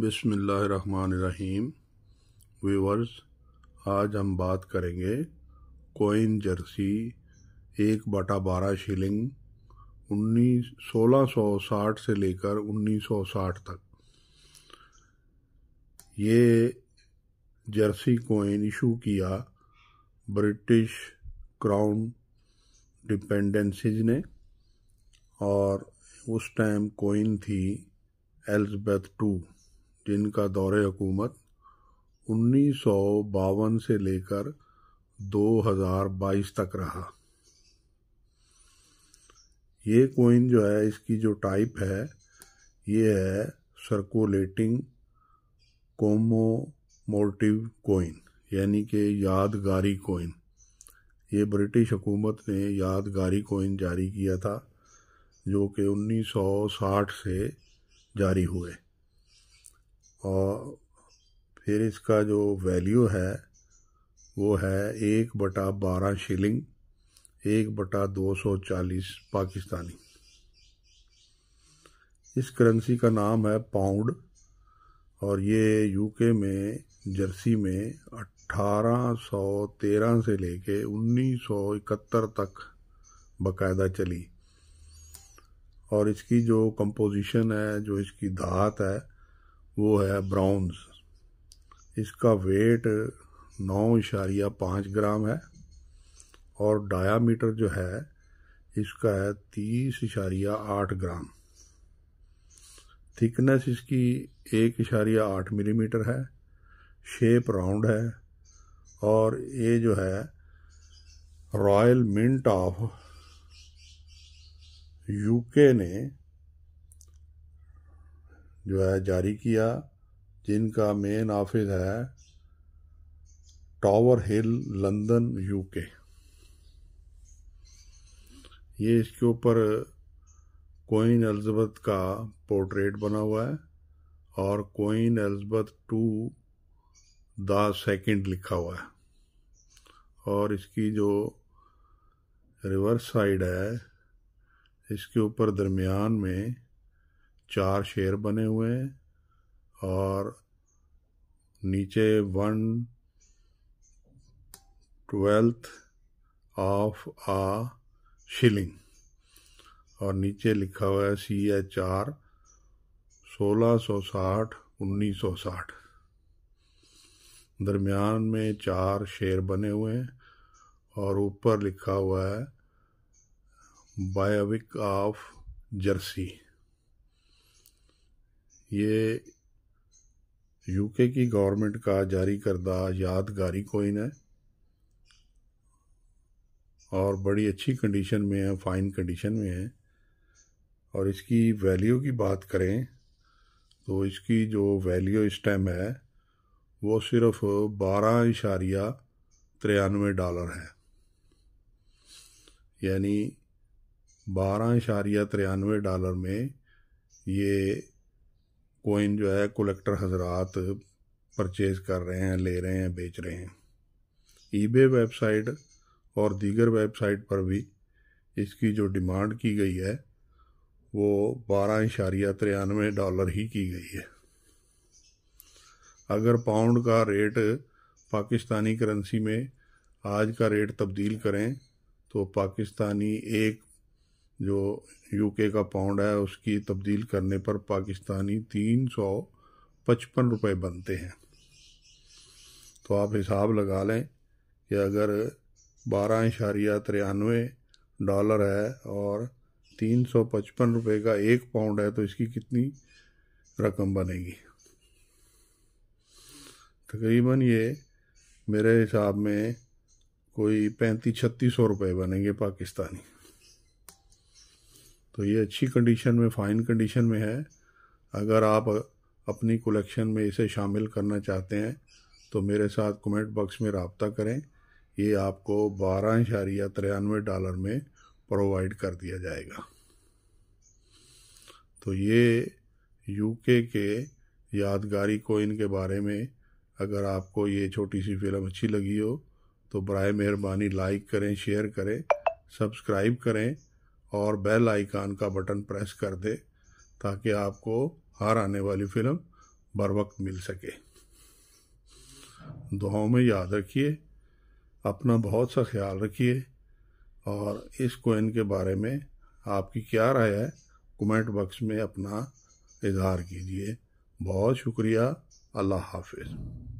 बिसमीम व्यूवर्स आज हम बात करेंगे कोइन जर्सी एक बटा बारह शिलिंग उन्नीस सोलह सौ साठ से लेकर उन्नीस सौ साठ तक ये जर्सी कोइन इशू किया ब्रिटिश क्राउन डिपेंडेंसीज ने और उस टाइम कोइन थी एल्सबेथ टू जिनका दौर हुकूमत उन्नीस सौ बावन से लेकर 2022 तक रहा ये कोइन जो है इसकी जो टाइप है ये है सर्कुलेटिंग कोमोमोटिव कोइन यानी कि यादगारी कोइन ये ब्रिटिश हुकूमत ने यादगारी कोइन जारी किया था जो कि 1960 से जारी हुए और फिर इसका जो वैल्यू है वो है एक बटा बारह शिलिंग एक बटा दो सौ चालीस पाकिस्तानी इस करेंसी का नाम है पाउंड और ये यूके में जर्सी में 1813 से लेके 1971 तक बकायदा चली और इसकी जो कंपोजिशन है जो इसकी धात है वो है ब्राउन्स इसका वेट नौ इशारिया पाँच ग्राम है और डायामीटर जो है इसका है तीस इशारिया आठ ग्राम थिकनेस इसकी एक इशारिया आठ मिलीमीटर है शेप राउंड है और ये जो है रॉयल मिंट ऑफ यूके ने जो है जारी किया जिनका मेन ऑफिस है टावर हिल लंदन यूके ये इसके ऊपर कोइन एल्जबथ का पोर्ट्रेट बना हुआ है और coin Elizabeth two the second लिखा हुआ है और इसकी जो रिवर्स साइड है इसके ऊपर दरमियान में चार शेर बने हुए हैं और नीचे one twelfth of a shilling और नीचे लिखा हुआ है सी एच आर सोलह सौ साठ उन्नीस सौ साठ दरमियान में चार शेर बने हुए हैं और ऊपर लिखा हुआ है बायोविक ऑफ जर्सी ये यूके की गवर्नमेंट का जारी करदा यादगारी कोइन है और बड़ी अच्छी कंडीशन में है फाइन कंडीशन में है और इसकी वैल्यू की बात करें तो इसकी जो वैल्यू इस टाइम है वो सिर्फ बारह इशारिया तिरानवे डॉलर है यानी बारह इशारिया तिरानवे डॉलर में ये कोइन जो है कलेक्टर हजरात परचेज कर रहे हैं ले रहे हैं बेच रहे हैं ईबे वेबसाइट और दीगर वेबसाइट पर भी इसकी जो डिमांड की गई है वो बारह इशारिया तिरानवे डॉलर ही की गई है अगर पाउंड का रेट पाकिस्तानी करेंसी में आज का रेट तब्दील करें तो पाकिस्तानी एक जो यूके का पाउंड है उसकी तब्दील करने पर पाकिस्तानी तीन सौ पचपन रुपये बनते हैं तो आप हिसाब लगा लें कि अगर बारह इशारिया तिरानवे डॉलर है और तीन सौ पचपन रुपये का एक पाउंड है तो इसकी कितनी रकम बनेगी तकरीबन ये मेरे हिसाब में कोई पैंतीस छत्तीस सौ रुपये बनेंगे पाकिस्तानी तो ये अच्छी कंडीशन में फ़ाइन कंडीशन में है अगर आप अपनी कलेक्शन में इसे शामिल करना चाहते हैं तो मेरे साथ कमेंट बॉक्स में रबता करें ये आपको बारह इशारिया तिरानवे डॉलर में प्रोवाइड कर दिया जाएगा तो ये यूके के यादगारी कोइन के बारे में अगर आपको ये छोटी सी फिल्म अच्छी लगी हो तो बर मेहरबानी लाइक करें शेयर करें सब्सक्राइब करें और बेल आइकान का बटन प्रेस कर दे ताकि आपको हर आने वाली फिल्म बर वक्त मिल सके दुआओं में याद रखिए अपना बहुत सा ख्याल रखिए और इस कोइन के बारे में आपकी क्या राय है कमेंट बॉक्स में अपना इजहार कीजिए बहुत शुक्रिया अल्लाह हाफिज़